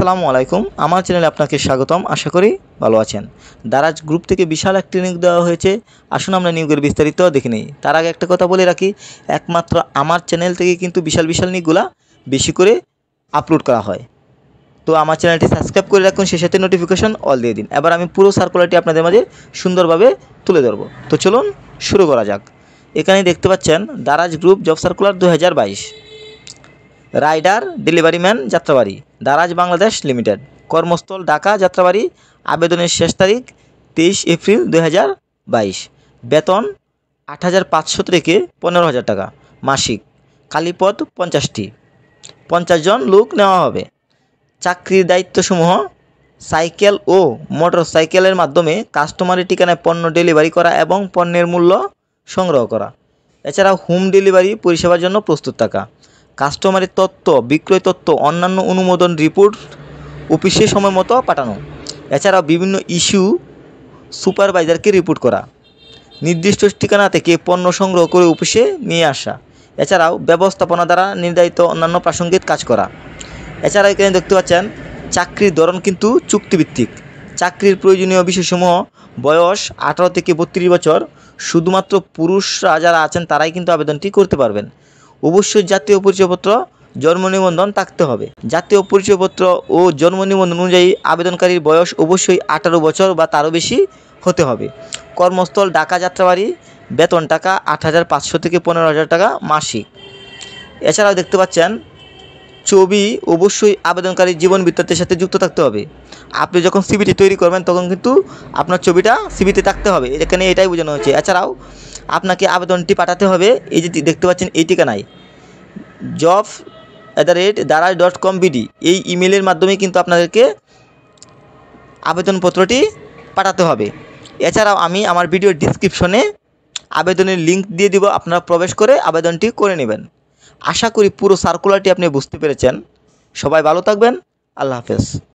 আসসালামু আলাইকুম আমার চ্যানেলে আপনাকে স্বাগতম আশা করি ভালো আছেন দারাজ গ্রুপ থেকে বিশাল একটি নিয়োগ দেওয়া হয়েছে আসুন আমরা নিয়োগের বিস্তারিত দেখে নিই তার আগে একটা কথা বলে রাখি একমাত্র আমার চ্যানেল থেকে কিন্তু বিশাল বিশাল নিয়োগগুলা বেশি করে আপলোড করা হয় তো আমার চ্যানেলটি সাবস্ক্রাইব করে রাখুন সে সাথে নোটিফিকেশান অল দিয়ে দিন এবার আমি পুরো সার্কুলারটি আপনাদের মাঝে সুন্দরভাবে তুলে ধরবো তো চলুন শুরু করা যাক এখানে দেখতে পাচ্ছেন Daraz group job circular to rider delivery man Jatrabari Daraz Bangladesh limited কর্মস্থল ঢাকা যাত্রাবাড়ি আবেদনের শেষ তারিখ তেইশ এপ্রিল দুই বেতন আট হাজার পাঁচশো থেকে পনেরো হাজার টাকা মাসিক কালীপদ পঞ্চাশটি পঞ্চাশ জন লোক নেওয়া হবে চাকরির দায়িত্বসমূহ সাইকেল ও মোটর সাইকেলের মাধ্যমে কাস্টমারের ঠিকানায় পণ্য ডেলিভারি করা এবং পণ্যের মূল্য সংগ্রহ করা এছাড়া হোম ডেলিভারি পরিষেবার জন্য প্রস্তুত থাকা কাস্টমারের তত্ত্ব বিক্রয় তত্ত্ব অন্যান্য অনুমোদন রিপোর্ট অফিসে সময় মতো পাঠানো এছাড়াও বিভিন্ন ইস্যু সুপারভাইজারকে রিপোর্ট করা নির্দিষ্ট ঠিকানা থেকে পণ্য সংগ্রহ করে অফিসে নিয়ে আসা এছাড়াও ব্যবস্থাপনা দ্বারা নির্ধারিত অন্যান্য প্রাসঙ্গিক কাজ করা এছাড়াও এখানে দেখতে পাচ্ছেন চাকরির ধরন কিন্তু চুক্তিভিত্তিক চাকরির প্রয়োজনীয় বিষয়সমূহ বয়স আঠারো থেকে বত্রিশ বছর শুধুমাত্র পুরুষরা যারা আছেন তারাই কিন্তু আবেদনটি করতে পারবেন অবশ্যই জাতীয় পরিচয়পত্র জন্ম নিবন্ধন থাকতে হবে জাতীয় পরিচয়পত্র ও জন্ম নিবন্ধন অনুযায়ী আবেদনকারীর বয়স অবশ্যই আঠারো বছর বা তারও বেশি হতে হবে কর্মস্থল ঢাকা যাত্রাবাড়ি বেতন টাকা আট হাজার পাঁচশো থেকে পনেরো হাজার টাকা মাসিক এছাড়াও দেখতে পাচ্ছেন ছবি অবশ্যই আবেদনকারী জীবন বৃত্তান্তের সাথে যুক্ত থাকতে হবে আপনি যখন সিবিটি তৈরি করবেন তখন কিন্তু আপনার ছবিটা সিবিতে থাকতে হবে এখানে এটাই বোঝানো হয়েছে এছাড়াও আপনাকে আবেদনটি পাঠাতে হবে এই যে দেখতে পাচ্ছেন এই ঠিকানায় job at the rate Daraz dot com BD এই ইমেলের মাধ্যমে কিন্তু আপনাদেরকে আবেদনপত্রটি পাঠাতে হবে এছাড়াও আমি আমার ভিডিও ডিসক্রিপশনে আবেদনের লিঙ্ক দিয়ে দিব আপনারা প্রবেশ করে আবেদনটি করে নেবেন আশা করি পুরো সার্কুলারটি আপনি বুঝতে পেরেছেন সবাই ভালো থাকবেন আল্লাহ হাফেজ